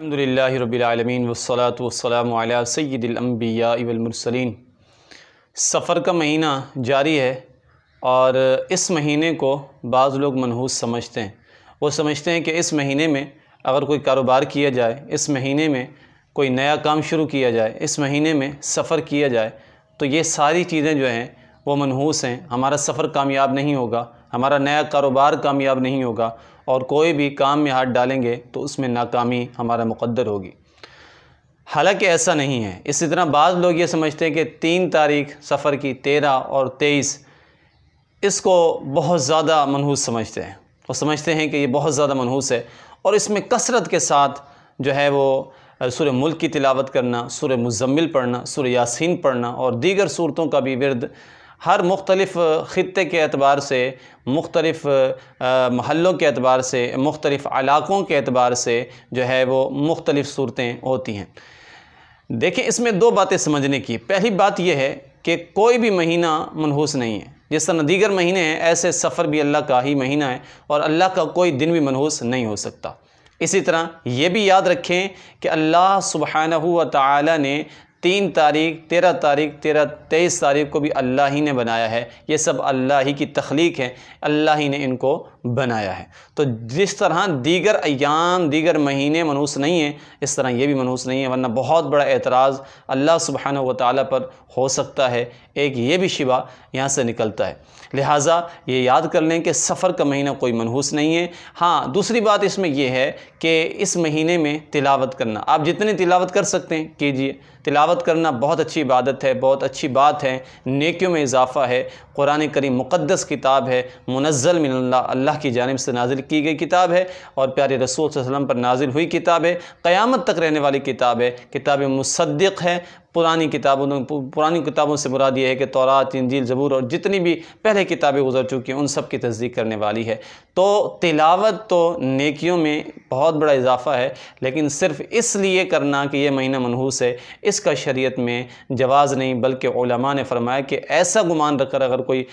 अलहमदिल्ला रबीआलमीन वसलात वसलाम सैदम्बिया इवलमरसलिन सफ़र का महीना जारी है और इस महीने को बाज़ लोग मनहूस समझते हैं वो समझते हैं कि इस महीने में अगर कोई कारोबार किया जाए इस महीने में कोई नया काम शुरू किया जाए इस महीने में सफ़र किया जाए तो ये सारी चीज़ें जो हैं वो मनहूस हैं हमारा सफ़र कामयाब नहीं होगा हमारा नया कारोबार कामयाब नहीं होगा और कोई भी काम में हाथ डालेंगे तो उसमें नाकामी हमारा मुकद्दर होगी हालांकि ऐसा नहीं है इसी तरह बाद लोग ये समझते हैं कि तीन तारीख सफ़र की तेरह और तेईस इसको बहुत ज़्यादा मनहूस समझते हैं और समझते हैं कि ये बहुत ज़्यादा मनहूस है और इसमें कसरत के साथ जो है वो सूर्य मुल्क की तिलावत करना सूर्य मुजम्मिल पढ़ना सुर यासीन पढ़ना और दीगर सूरतों का भी वर्द हर मुख्तलिफ़ ख़त्े के अतबार से मुख्तलिफ़ महलों के अतबार से मुख्तलिफ़ इलाक़ों के अतबार से जो है वो मुख्तलिफ़ सूरतें होती हैं देखें इसमें दो बातें समझने की पहली बात यह है कि कोई भी महीना मनहूस नहीं है जिस तरह दीगर महीने हैं ऐसे सफ़र भी अल्लाह का ही महीना है और अल्लाह का कोई दिन भी मनहूस नहीं हो सकता इसी तरह ये भी याद रखें कि अल्लाह सुबहाना व ताली ने तीन तारीख तेरह तारीख तेरह तेईस तारीख को भी अल्लाह ही ने बनाया है ये सब अल्लाह ही की तख्लीक है अल्लाह ही ने इनको बनाया है तो जिस तरह दीगर अयाम दीगर महीने मनूस नहीं हैं इस तरह ये भी मनूस नहीं है वरना बहुत बड़ा एतराज़ अल्लाह सुबहान व ताली पर हो सकता है एक ये भी शिबा यहाँ से निकलता है लिहाजा ये याद कर लें कि सफ़र का महीना कोई मनहूस नहीं है हाँ दूसरी बात इसमें यह है कि इस महीने में तिलावत करना आप जितने तिलावत कर सकते हैं कीजिए तिलावत करना बहुत अच्छी इबादत है बहुत अच्छी बात है नेकियों में इजाफ़ा है कुरान करीम मुक़दस किताब है मुनज़ल मिल्ला अल्लाह की जानब से नाजिल की गई किताब है और प्यारे रसूल वसम पर नाजिल हुई किताब है क़यामत तक रहने वाली किताब है किताब मुसद्दिक है पुरानी किताबों पुरानी किताबों से मुराद ये है कि तौरात इंजील ज़बूर और जितनी भी पहले किताबें गुजर चुकी हैं उन सब की तस्दीक करने वाली है तो तिलावत तो नेकियों में बहुत बड़ा इजाफ़ा है लेकिन सिर्फ इसलिए करना कि यह महीना मनहूस है इसका शरीयत में जवाज़ नहीं बल्कि ने फरमाया कि ऐसा गुमान रखकर अगर कोई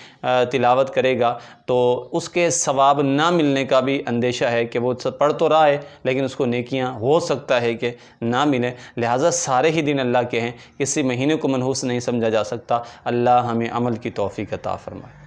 तिलावत करेगा तो उसके सवाब ना मिलने का भी अंदेशा है कि वो पढ़ तो रहा है लेकिन उसको नेकियाँ हो सकता है कि ना मिले लिहाजा सारे ही दिन अल्लाह के हैं किसी महीने को मनहूस नहीं समझा जा सकता अल्लाह हमें अमल की तोफ़ी का ताफ़रमाए